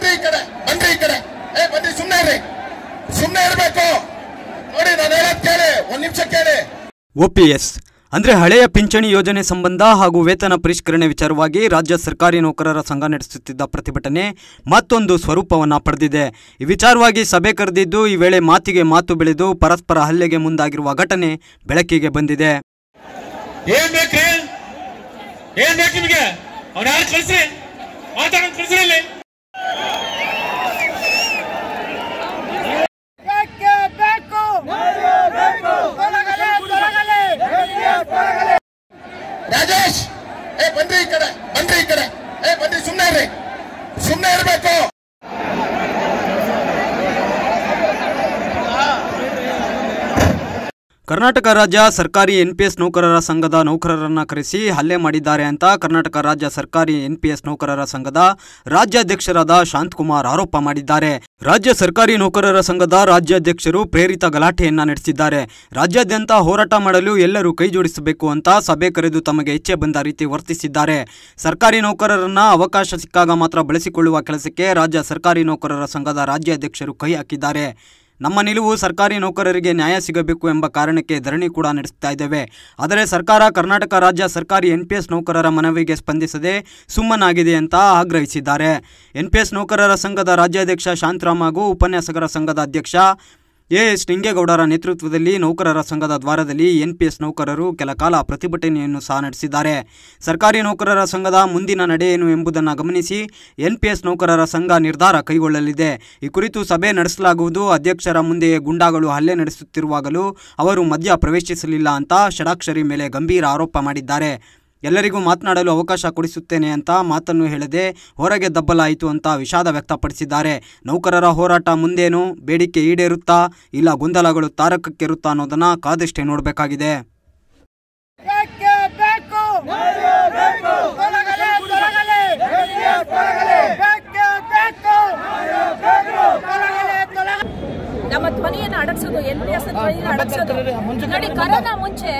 ಈ ಕಡೆ ಬಂದ್ರಿ ಏ ನೋಡಿ ನಾನು ನಿಮಿಷ ಕೇಳಿ ಒಪಿಎಸ್ ಅಂದರೆ ಹಳೆಯ ಪಿಂಚಣಿ ಯೋಜನೆ ಸಂಬಂಧ ಹಾಗೂ ವೇತನ ಪರಿಷ್ಕರಣೆ ವಿಚಾರವಾಗಿ ರಾಜ್ಯ ಸರ್ಕಾರಿ ನೌಕರರ ಸಂಘ ನಡೆಸುತ್ತಿದ್ದ ಪ್ರತಿಭಟನೆ ಮತ್ತೊಂದು ಸ್ವರೂಪವನ್ನು ಪಡೆದಿದೆ ಈ ವಿಚಾರವಾಗಿ ಸಭೆ ಕರೆದಿದ್ದು ಈ ವೇಳೆ ಮಾತಿಗೆ ಮಾತು ಬೆಳೆದು ಪರಸ್ಪರ ಹಲ್ಲೆಗೆ ಮುಂದಾಗಿರುವ ಘಟನೆ ಬೆಳಕಿಗೆ ಬಂದಿದೆ ಏನ್ ಕರ್ನಾಟಕ ರಾಜ್ಯ ಸರ್ಕಾರಿ ಎನ್ಪಿಎಸ್ ನೌಕರರ ಸಂಘದ ನೌಕರರನ್ನ ಕರೆಸಿ ಹಲ್ಲೆ ಮಾಡಿದ್ದಾರೆ ಅಂತ ಕರ್ನಾಟಕ ರಾಜ್ಯ ಸರ್ಕಾರಿ ಎನ್ಪಿಎಸ್ ನೌಕರರ ಸಂಘದ ರಾಜ್ಯಾಧ್ಯಕ್ಷರಾದ ಶಾಂತಕುಮಾರ್ ಆರೋಪ ಮಾಡಿದ್ದಾರೆ ರಾಜ್ಯ ಸರ್ಕಾರಿ ನೌಕರರ ಸಂಘದ ರಾಜ್ಯಾಧ್ಯಕ್ಷರು ಪ್ರೇರಿತ ಗಲಾಟೆಯನ್ನ ನಡೆಸಿದ್ದಾರೆ ರಾಜ್ಯಾದ್ಯಂತ ಹೋರಾಟ ಮಾಡಲು ಎಲ್ಲರೂ ಕೈಜೋಡಿಸಬೇಕು ಅಂತ ಸಭೆ ಕರೆದು ತಮಗೆ ಇಚ್ಛೆ ಬಂದ ರೀತಿ ವರ್ತಿಸಿದ್ದಾರೆ ಸರ್ಕಾರಿ ನೌಕರರನ್ನ ಅವಕಾಶ ಸಿಕ್ಕಾಗ ಮಾತ್ರ ಬಳಸಿಕೊಳ್ಳುವ ಕೆಲಸಕ್ಕೆ ರಾಜ್ಯ ಸರ್ಕಾರಿ ನೌಕರರ ಸಂಘದ ರಾಜ್ಯಾಧ್ಯಕ್ಷರು ಕೈ ಹಾಕಿದ್ದಾರೆ ನಮ್ಮ ನಿಲುವು ಸರ್ಕಾರಿ ನೌಕರರಿಗೆ ನ್ಯಾಯ ಸಿಗಬೇಕು ಎಂಬ ಕಾರಣಕ್ಕೆ ಧರಣಿ ಕೂಡ ನಡೆಸ್ತಾ ಇದ್ದೇವೆ ಆದರೆ ಸರ್ಕಾರ ಕರ್ನಾಟಕ ರಾಜ್ಯ ಸರ್ಕಾರಿ ಎನ್ಪಿಎಸ್ ನೌಕರರ ಮನವಿಗೆ ಸ್ಪಂದಿಸದೆ ಸುಮ್ಮನಾಗಿದೆ ಅಂತ ಆಗ್ರಹಿಸಿದ್ದಾರೆ ಎನ್ಪಿಎಸ್ ನೌಕರರ ಸಂಘದ ರಾಜ್ಯಾಧ್ಯಕ್ಷ ಶಾಂತರಾಮ್ ಹಾಗೂ ಉಪನ್ಯಾಸಕರ ಸಂಘದ ಅಧ್ಯಕ್ಷ ಎಎಸ್ ನಿಂಗೇಗೌಡರ ನೇತೃತ್ವದಲ್ಲಿ ನೌಕರರ ಸಂಘದ ದ್ವಾರದಲ್ಲಿ ಎನ್ಪಿಎಸ್ ನೌಕರರು ಕೆಲ ಕಾಲ ಪ್ರತಿಭಟನೆಯನ್ನು ಸಹ ನಡೆಸಿದ್ದಾರೆ ಸರ್ಕಾರಿ ನೌಕರರ ಸಂಘದ ಮುಂದಿನ ನಡೆ ಏನು ಎಂಬುದನ್ನು ಗಮನಿಸಿ ಎನ್ಪಿಎಸ್ ನೌಕರರ ಸಂಘ ನಿರ್ಧಾರ ಕೈಗೊಳ್ಳಲಿದೆ ಈ ಕುರಿತು ಸಭೆ ನಡೆಸಲಾಗುವುದು ಅಧ್ಯಕ್ಷರ ಮುಂದೆಯೇ ಗುಂಡಾಗಳು ಹಲ್ಲೆ ನಡೆಸುತ್ತಿರುವಾಗಲೂ ಅವರು ಮಧ್ಯ ಪ್ರವೇಶಿಸಲಿಲ್ಲ ಅಂತ ಷಡಾಕ್ಷರಿ ಮೇಲೆ ಗಂಭೀರ ಆರೋಪ ಮಾಡಿದ್ದಾರೆ ಎಲ್ಲರಿಗೂ ಮಾತನಾಡಲು ಅವಕಾಶ ಕೊಡಿಸುತ್ತೇನೆ ಅಂತ ಮಾತನ್ನು ಹೇಳದೆ ಹೊರಗೆ ದಬ್ಬಲಾಯಿತು ಅಂತ ವಿಷಾದ ವ್ಯಕ್ತಪಡಿಸಿದ್ದಾರೆ ನೌಕರರ ಹೋರಾಟ ಮುಂದೇನು ಬೇಡಿಕೆ ಈಡೇರುತ್ತಾ ಇಲ್ಲ ಗೊಂದಲಗಳು ತಾರಕಕ್ಕೇರುತ್ತಾ ಅನ್ನೋದನ್ನು ಕಾದಷ್ಟೇ ನೋಡಬೇಕಾಗಿದೆ ಅಡಗಿಸೋದು ಎಲ್ ಪಿ ಎಸ್ ಅಡಗಿಸೋದು ನೋಡಿ ಕರೋನಾ ಮುಂಚೆ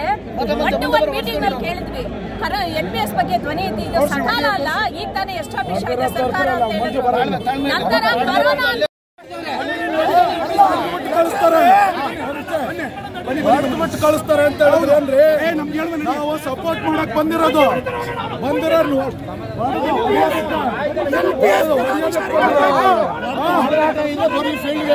ಒನ್ ಟು ಒನ್ ಮೀಟಿಂಗ್ ನಲ್ಲಿ ಕೇಳಿದ್ವಿ ಕರ ಎನ್ ಪಿ ಎಸ್ ಬಗ್ಗೆ ಧ್ವನಿ ಇದೆ ಈಗ ಸಕಾಲ ಅಲ್ಲ ಈಗ ತಾನೇ ಎಸ್ಟಾಬ್ಲಿಷ್ ಆಗಿದೆ ಸರ್ಕಾರ ಅಂತ ಹೇಳಿದ್ರು ನಂತರ ಕರೋನಾ ಬಿಟ್ಟು ಕಳಿಸ್ತಾರೆ ಅಂತ ಹೇಳಿದ್ರೆ ನಾವು ಸಪೋರ್ಟ್ ಮಾಡಕ್ ಬಂದಿರೋದು ಬಂದಿರೋರು ಬರೀ ಫೀಲ್ಡ್ಗೆ